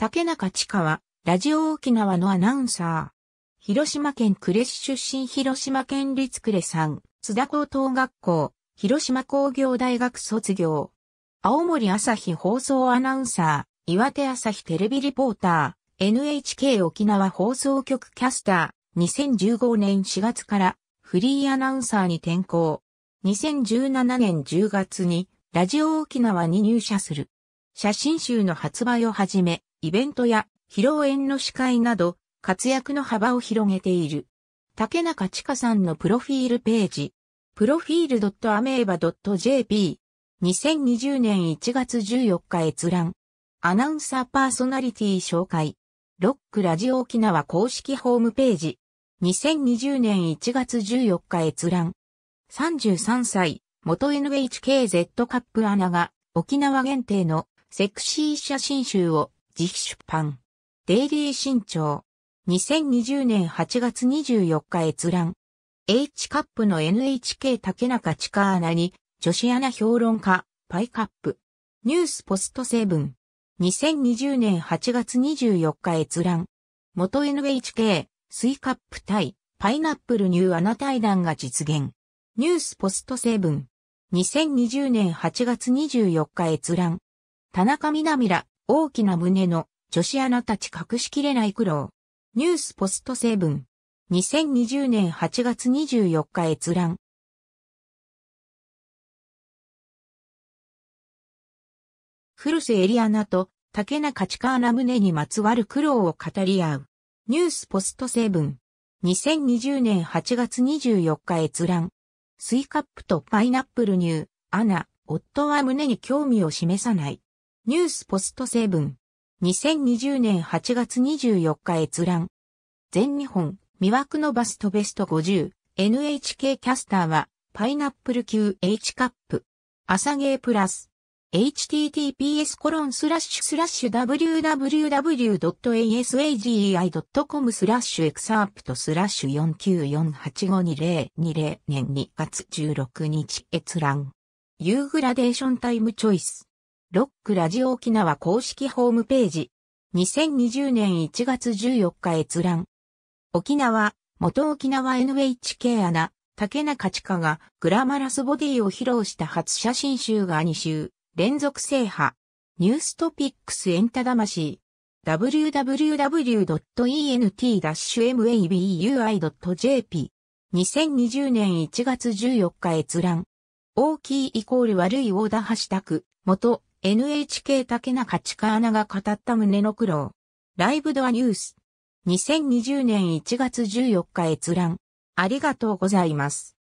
竹中千佳は、ラジオ沖縄のアナウンサー。広島県呉市出身広島県立呉ん、津田高等学校、広島工業大学卒業。青森朝日放送アナウンサー、岩手朝日テレビリポーター、NHK 沖縄放送局キャスター、2015年4月からフリーアナウンサーに転向。2017年10月にラジオ沖縄に入社する。写真集の発売をはじめ、イベントや披露宴の司会など活躍の幅を広げている。竹中千佳さんのプロフィールページ、プロフィール .ameba.jp 2020年1月14日閲覧。アナウンサーパーソナリティ紹介。ロックラジオ沖縄公式ホームページ。2020年1月14日閲覧。33歳、元 NHKZ カップアナが沖縄限定のセクシー写真集を自費出版。デイリー新潮。2020年8月24日閲覧。H カップの NHK 竹中地下アナに、女子アナ評論家、パイカップ。ニュースポストセブン。2020年8月24日閲覧。元 NHK、スイカップ対、パイナップルニューアナ対談が実現。ニュースポストセブン。2020年8月24日閲覧。田中みなみら、大きな胸の女子アナたち隠しきれない苦労。ニュースポストセブン。2020年8月24日閲覧。古瀬エリアナと竹中地下アナ胸にまつわる苦労を語り合う。ニュースポストセブン。2020年8月24日閲覧。スイカップとパイナップルニュー、アナ、夫は胸に興味を示さない。ニュースポストセブン。2020年8月24日閲覧。全日本、魅惑のバストベスト50。NHK キャスターは、パイナップル級 H カップ。朝芸プラス。https コロンスラッシュスラッシュ www.asagi.com スラッシュエクサープトスラッシュ494852020年2月16日閲覧。U グラデーションタイムチョイス。ロックラジオ沖縄公式ホームページ。2020年1月14日閲覧。沖縄、元沖縄 NHK アナ、竹中地下がグラマラスボディを披露した初写真集が2週、連続制覇。ニューストピックスエンタ魂。www.ent-mabui.jp。2020年1月14日閲覧。大きいイコール悪い大田タ拓、元 NHK 竹中千下アナが語った胸の苦労。ライブドアニュース。2020年1月14日閲覧。ありがとうございます。